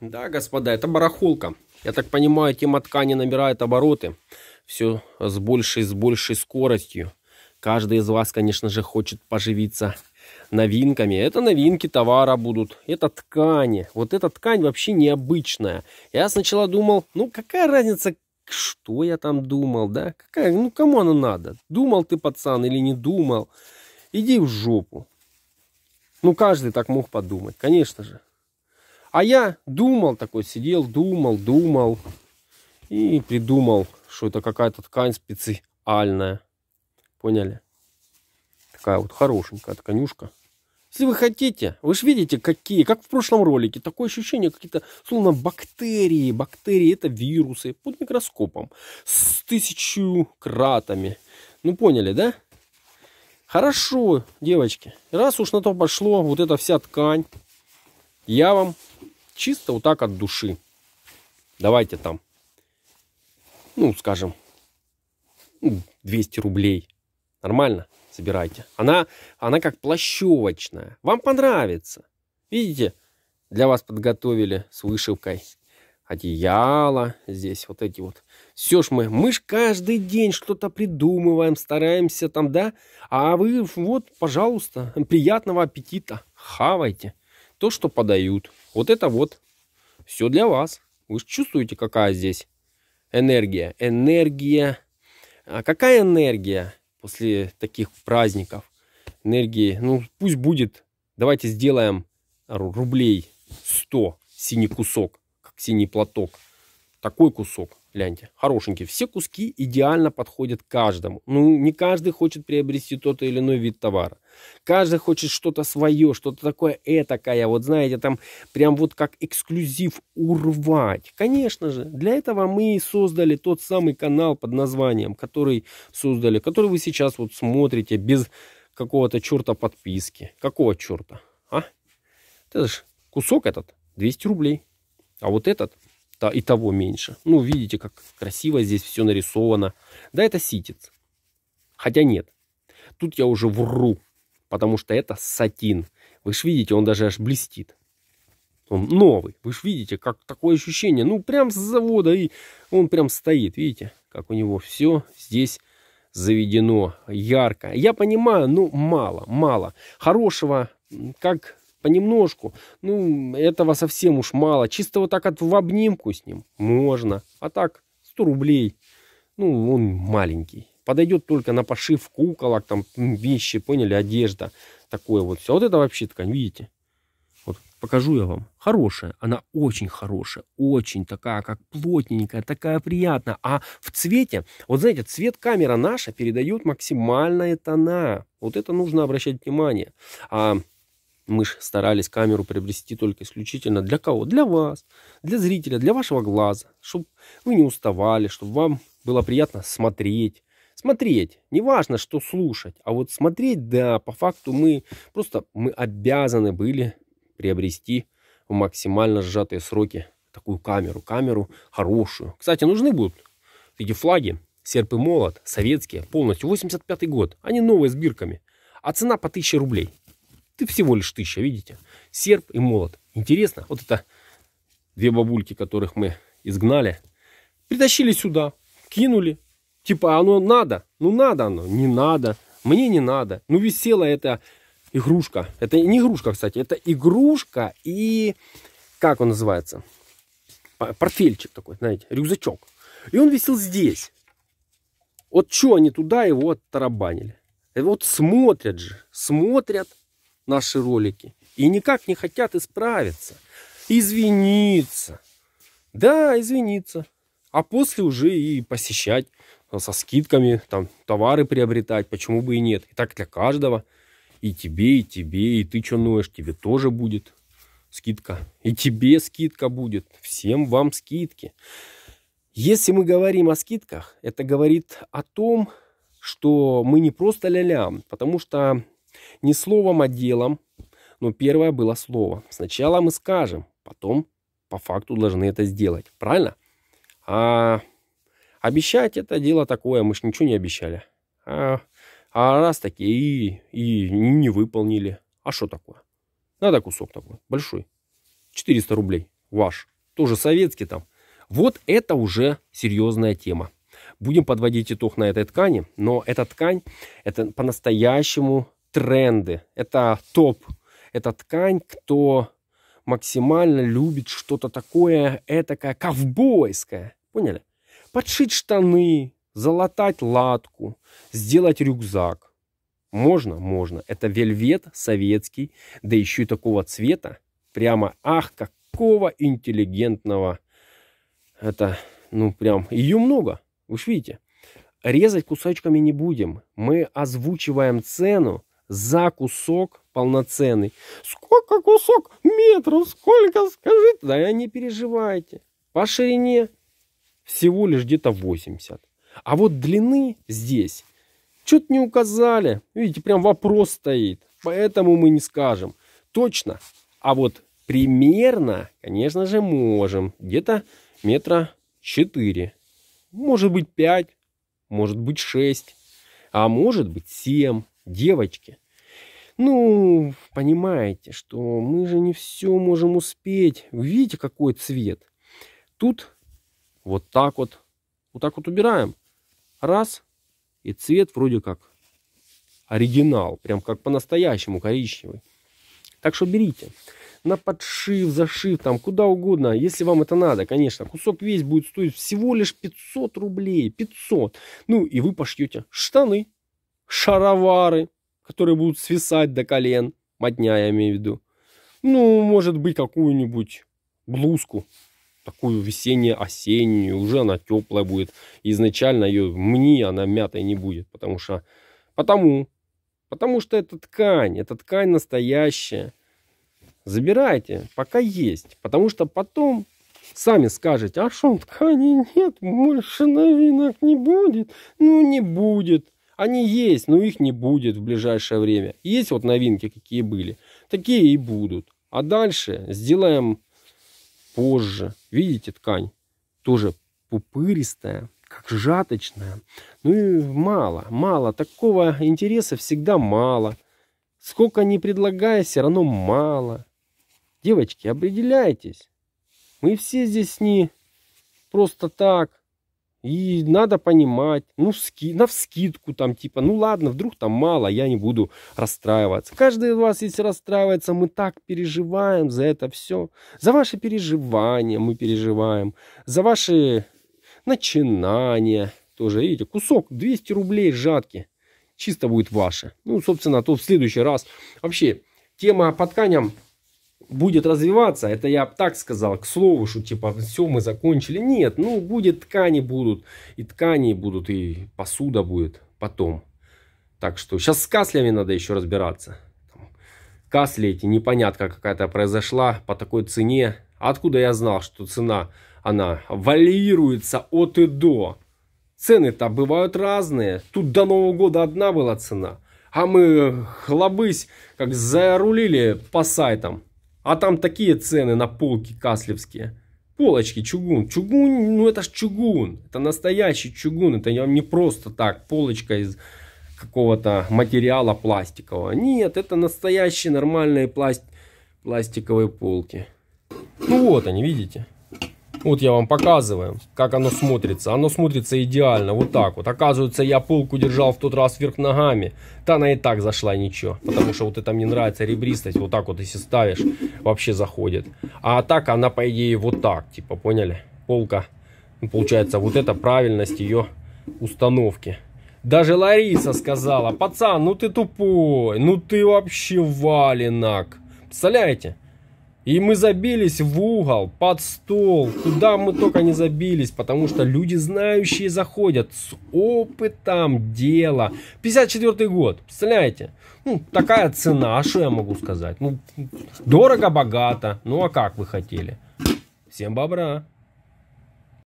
Да, господа, это барахолка. Я так понимаю, тема ткани набирает обороты. Все с большей, с большей скоростью. Каждый из вас, конечно же, хочет поживиться новинками. Это новинки товара будут. Это ткани. Вот эта ткань вообще необычная. Я сначала думал, ну какая разница, что я там думал, да? Какая, ну кому она надо? Думал ты, пацан, или не думал? Иди в жопу. Ну, каждый так мог подумать, конечно же. А я думал, такой сидел, думал, думал и придумал, что это какая-то ткань специальная. Поняли? Такая вот хорошенькая тканюшка. Если вы хотите, вы же видите, какие, как в прошлом ролике, такое ощущение, какие-то, словно бактерии, бактерии это вирусы под микроскопом с тысячу кратами. Ну поняли, да? Хорошо, девочки, раз уж на то пошло, вот эта вся ткань, я вам чисто вот так от души. Давайте там, ну, скажем, 200 ну, рублей. Нормально? Собирайте. Она, она как плащевочная. Вам понравится. Видите? Для вас подготовили с вышивкой одеяло, здесь вот эти вот. Все ж мы, мы ж каждый день что-то придумываем, стараемся там, да? А вы вот, пожалуйста, приятного аппетита, хавайте то, что подают. Вот это вот все для вас. Вы чувствуете, какая здесь энергия. Энергия. А какая энергия после таких праздников? Энергии, ну пусть будет, давайте сделаем рублей 100 синий кусок, как синий платок такой кусок, гляньте, хорошенький. Все куски идеально подходят каждому. Ну, не каждый хочет приобрести тот или иной вид товара. Каждый хочет что-то свое, что-то такое этакое. Вот знаете, там прям вот как эксклюзив урвать. Конечно же, для этого мы и создали тот самый канал под названием, который создали, который вы сейчас вот смотрите без какого-то черта подписки. Какого черта? А? Это же кусок этот 200 рублей. А вот этот и того меньше. Ну, видите, как красиво здесь все нарисовано. Да, это ситец. Хотя нет. Тут я уже вру, потому что это сатин. Вы же видите, он даже аж блестит. Он новый. Вы же видите, как такое ощущение. Ну, прям с завода. И он прям стоит. Видите, как у него все здесь заведено ярко. Я понимаю, ну, мало, мало. Хорошего, как понемножку. Ну, этого совсем уж мало. Чисто вот так от в обнимку с ним можно. А так, 100 рублей. Ну, он маленький. Подойдет только на пошив куколок, там вещи, поняли, одежда. Такое вот все. А вот это вообще ткань, видите? Вот покажу я вам. Хорошая. Она очень хорошая. Очень такая, как плотненькая, такая приятная. А в цвете, вот знаете, цвет камера наша передает максимальные тона. Вот это нужно обращать внимание. А мы же старались камеру приобрести только исключительно для кого? Для вас, для зрителя, для вашего глаза, чтобы вы не уставали, чтобы вам было приятно смотреть. Смотреть, не важно, что слушать, а вот смотреть, да, по факту мы просто, мы обязаны были приобрести в максимально сжатые сроки такую камеру, камеру хорошую. Кстати, нужны будут эти флаги, серп и молот, советские, полностью, 85 год, они новые с бирками, а цена по 1000 рублей. Ты всего лишь тысяча, видите? Серп и молот. Интересно, вот это две бабульки, которых мы изгнали, притащили сюда, кинули. Типа, а оно надо, ну надо оно, не надо, мне не надо. Ну висела эта игрушка. Это не игрушка, кстати, это игрушка и, как он называется, портфельчик такой, знаете, рюкзачок. И он висел здесь. Вот что они туда его оттарабанили? Э, вот смотрят же, смотрят наши ролики. И никак не хотят исправиться, извиниться. Да, извиниться. А после уже и посещать э, со скидками, там, товары приобретать, почему бы и нет. И так для каждого. И тебе, и тебе, и ты что ноешь, тебе тоже будет скидка. И тебе скидка будет. Всем вам скидки. Если мы говорим о скидках, это говорит о том, что мы не просто лялям, потому что не словом, а делом. Но первое было слово. Сначала мы скажем, потом по факту должны это сделать. Правильно? А обещать это дело такое. Мы же ничего не обещали. А, а раз таки и, и не выполнили. А что такое? Надо кусок такой, большой. 400 рублей ваш. Тоже советский там. Вот это уже серьезная тема. Будем подводить итог на этой ткани, но эта ткань, это по-настоящему тренды. Это топ, это ткань, кто максимально любит что-то такое, этакое, ковбойское. Поняли? Подшить штаны, залатать латку, сделать рюкзак. Можно? Можно. Это вельвет советский, да еще и такого цвета. Прямо, ах, какого интеллигентного. Это, ну, прям, ее много. Вы же видите. Резать кусочками не будем. Мы озвучиваем цену, за кусок полноценный. Сколько кусок метров, сколько, скажите? Да не переживайте. По ширине всего лишь где-то 80. А вот длины здесь что-то не указали. Видите, прям вопрос стоит. Поэтому мы не скажем точно. А вот примерно, конечно же, можем. Где-то метра 4. Может быть 5, может быть 6, а может быть 7. Девочки, ну, понимаете, что мы же не все можем успеть. видите, какой цвет? Тут вот так вот, вот так вот убираем. Раз, и цвет вроде как оригинал, прям как по-настоящему коричневый. Так что берите на подшив, зашив, там куда угодно, если вам это надо, конечно. Кусок весь будет стоить всего лишь 500 рублей, 500. Ну и вы пошьете штаны, шаровары, которые будут свисать до колен. Мотня, я имею в виду. Ну, может быть, какую-нибудь блузку. Такую весенне-осеннюю. Уже она теплая будет. Изначально ее мне она мятой не будет. Потому что... Потому... Потому что это ткань. Это ткань настоящая. Забирайте, пока есть. Потому что потом сами скажете, а что ткани нет, больше новинок не будет? Ну, не будет. Они есть, но их не будет в ближайшее время. Есть вот новинки, какие были. Такие и будут. А дальше сделаем позже. Видите, ткань тоже пупыристая, как жаточная. Ну и мало, мало. Такого интереса всегда мало. Сколько ни предлагая, все равно мало. Девочки, определяйтесь. Мы все здесь не просто так. И надо понимать, ну, ски, навскидку там, типа, ну ладно, вдруг там мало, я не буду расстраиваться. Каждый из вас, если расстраивается, мы так переживаем за это все. За ваши переживания мы переживаем, за ваши начинания тоже. Видите, кусок 200 рублей жатки, чисто будет ваше. Ну, собственно, то в следующий раз. Вообще, тема по тканям будет развиваться, это я так сказал, к слову, что типа все, мы закончили. Нет, ну будет ткани будут, и ткани будут, и посуда будет потом. Так что сейчас с каслями надо еще разбираться. Касли эти, непонятка какая-то произошла по такой цене. Откуда я знал, что цена, она варьируется от и до. Цены-то бывают разные. Тут до Нового года одна была цена. А мы хлобысь, как зарулили по сайтам. А там такие цены на полки каслевские. Полочки, чугун. Чугун, ну это ж чугун. Это настоящий чугун. Это не просто так полочка из какого-то материала пластикового. Нет, это настоящие нормальные пласт... пластиковые полки. Ну вот они, видите. Вот я вам показываю, как оно смотрится. Оно смотрится идеально, вот так вот. Оказывается, я полку держал в тот раз вверх ногами. Да она и так зашла ничего. Потому что вот это мне нравится ребристость. Вот так вот, если ставишь, вообще заходит. А так она по идее вот так. Типа, поняли? Полка, ну, получается, вот это правильность ее установки. Даже Лариса сказала, пацан, ну ты тупой, ну ты вообще валенок. Представляете? И мы забились в угол, под стол, куда мы только не забились, потому что люди знающие заходят с опытом дела. 54 год, представляете? Ну, такая цена, а что я могу сказать? Ну, дорого-богато, ну а как вы хотели? Всем бобра!